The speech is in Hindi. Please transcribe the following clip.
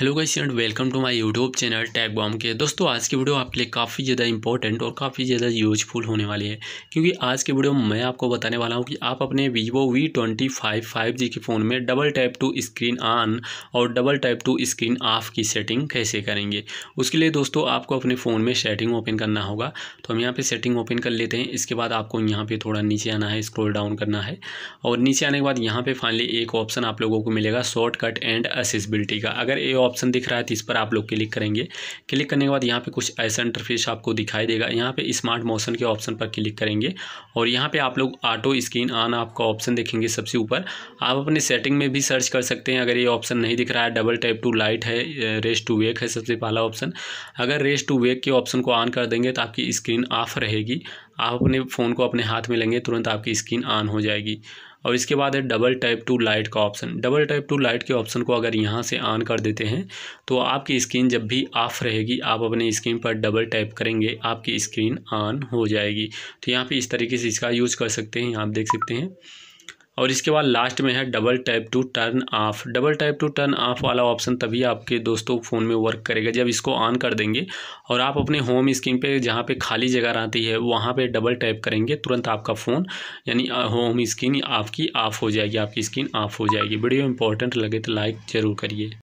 hello guys and welcome to my YouTube channel tag bomb के दोस्तों आज की वीडियो आपके लिए काफ़ी ज़्यादा इंपॉर्टेंट और काफ़ी ज़्यादा यूजफुल होने वाली है क्योंकि आज की वीडियो में मैं आपको बताने वाला हूं कि आप अपने Vivo V twenty five five G के फ़ोन में double tap to screen on और double tap to screen off की सेटिंग कैसे करेंगे उसके लिए दोस्तों आपको अपने फ़ोन में सेटिंग ओपन करना होगा तो हम यहाँ पर सेटिंग ओपन कर लेते हैं इसके बाद आपको यहाँ पर थोड़ा नीचे आना है स्क्रोल डाउन करना है और नीचे आने के बाद यहाँ पर फाइनली एक ऑप्शन आप लोगों को मिलेगा शॉर्टकट एंड असेसबिलिटी का अगर ये ऑप्शन दिख रहा है तो इस पर आप लोग क्लिक करेंगे क्लिक करने के बाद यहाँ पे कुछ ऐसा इंटरफेस आपको दिखाई देगा यहाँ पे स्मार्ट मोशन के ऑप्शन पर क्लिक करेंगे और यहाँ पे आप लोग ऑटो स्क्रीन ऑन आपका ऑप्शन देखेंगे सबसे ऊपर आप अपने सेटिंग में भी सर्च कर सकते हैं अगर ये ऑप्शन नहीं दिख रहा है डबल टाइप टू लाइट है रेस टू वेक है सबसे पहला ऑप्शन अगर रेस टू वेक के ऑप्शन को ऑन कर देंगे तो आपकी स्क्रीन ऑफ रहेगी आप अपने फ़ोन को अपने हाथ में लेंगे तुरंत आपकी स्क्रीन ऑन हो जाएगी और इसके बाद है डबल टाइप टू लाइट का option double type to light के ऑप्शन को अगर यहाँ से ऑन कर देते हैं तो आपकी स्क्रीन जब भी ऑफ रहेगी आप अपने स्क्रीन पर डबल टाइप करेंगे आपकी स्क्रीन ऑन हो जाएगी तो यहाँ पे इस तरीके से इसका यूज़ कर सकते हैं आप देख सकते हैं और इसके बाद लास्ट में है double tap to turn off double tap to turn off वाला ऑप्शन तभी आपके दोस्तों फ़ोन में वर्क करेगा जब इसको ऑन कर देंगे और आप अपने होम स्क्रीन पे जहाँ पे खाली जगह रहती है वहाँ पे डबल टैप करेंगे तुरंत आपका फ़ोन यानी होम स्क्रीन आपकी ऑफ हो जाएगी आपकी स्क्रीन ऑफ हो जाएगी वीडियो इंपॉर्टेंट लगे तो लाइक ज़रूर करिए